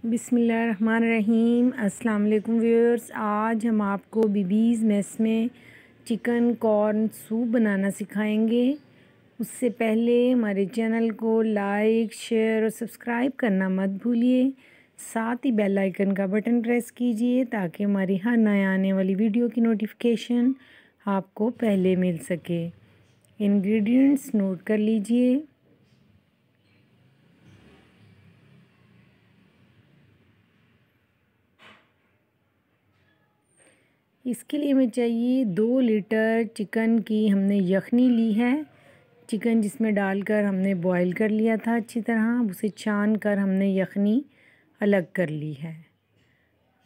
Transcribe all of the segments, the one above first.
अस्सलाम वालेकुम व्यूअर्स आज हम आपको बीबीज़ मेस में चिकन कॉर्न सूप बनाना सिखाएंगे उससे पहले हमारे चैनल को लाइक शेयर और सब्सक्राइब करना मत भूलिए साथ ही बेल आइकन का बटन प्रेस कीजिए ताकि हमारी हर नए आने वाली वीडियो की नोटिफिकेशन आपको पहले मिल सके इंग्रेडिएंट्स नोट कर लीजिए इसके लिए हमें चाहिए दो लीटर चिकन की हमने यखनी ली है चिकन जिसमें डालकर हमने बॉईल कर लिया था अच्छी तरह उसे छान कर हमने यखनी अलग कर ली है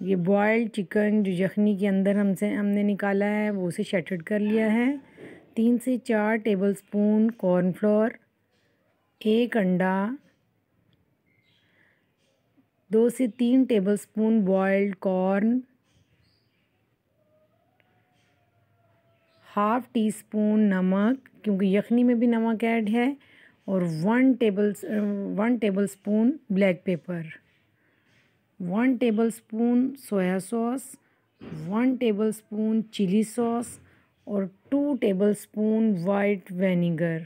ये बॉयल्ड चिकन जो यखनी के अंदर हमसे हमने निकाला है वो उसे शटर्ड कर लिया है तीन से चार टेबल स्पून कॉर्नफ्लोर एक अंडा दो से तीन tablespoon boiled corn half teaspoon नमक क्योंकि यखनी में भी नमक ऐड है और one table one tablespoon black pepper one tablespoon soya sauce one tablespoon chilli sauce और two tablespoon white vinegar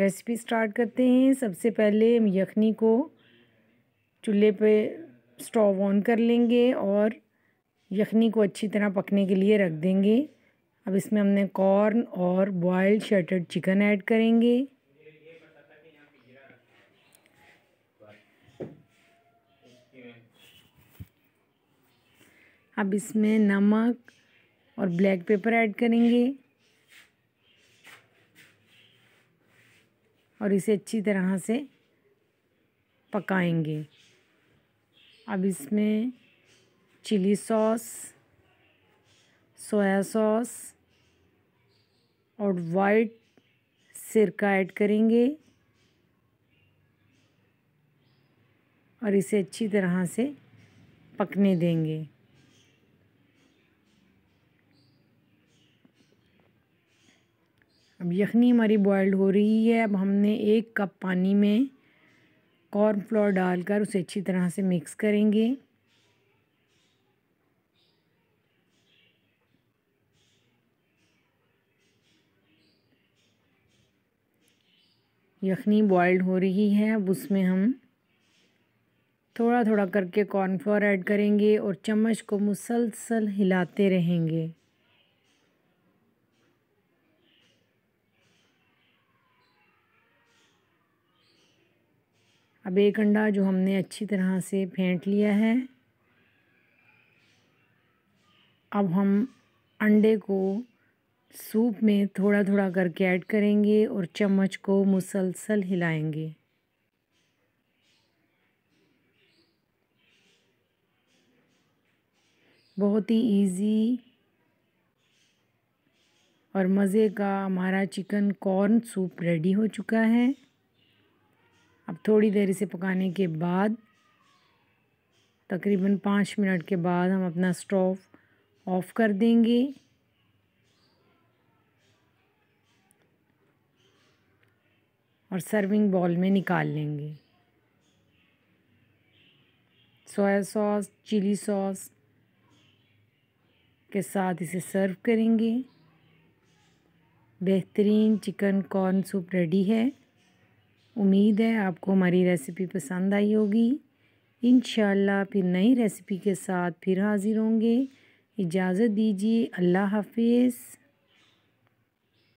recipe start करते हैं सबसे पहले हम यखनी को चूल्हे पे स्टोव ऑन कर लेंगे और यखनी को अच्छी तरह पकने के लिए रख देंगे अब इसमें हमने कॉर्न और बॉयल्ड शटर्ड चिकन ऐड करेंगे अब इसमें नमक और ब्लैक पेपर ऐड करेंगे और इसे अच्छी तरह से पकाएंगे अब इसमें चिली सॉस सोया सॉस और वाइट सिरका ऐड करेंगे और इसे अच्छी तरह से पकने देंगे अब यखनी हमारी बॉयल्ड हो रही है अब हमने एक कप पानी में कॉर्नफ्लोर डालकर उसे अच्छी तरह से मिक्स करेंगे यखनी बॉयल्ड हो रही है अब उसमें हम थोड़ा थोड़ा करके कॉर्नफ्लोर ऐड करेंगे और चम्मच को मुसलसल हिलाते रहेंगे अब एक अंडा जो हमने अच्छी तरह से फेंट लिया है अब हम अंडे को सूप में थोड़ा थोड़ा करके ऐड करेंगे और चम्मच को मुसलसल हिलाएंगे बहुत ही इजी और मज़े का हमारा चिकन कॉर्न सूप रेडी हो चुका है अब थोड़ी देर इसे पकाने के बाद तकरीबन पाँच मिनट के बाद हम अपना स्टोव ऑफ़ कर देंगे और सर्विंग बॉल में निकाल लेंगे सोया सॉस चिली सॉस के साथ इसे सर्व करेंगे बेहतरीन चिकन कॉर्न सूप रेडी है उम्मीद है आपको हमारी रेसिपी पसंद आई होगी इन फिर नई रेसिपी के साथ फिर हाज़िर होंगे इजाज़त दीजिए अल्लाह हाफिज़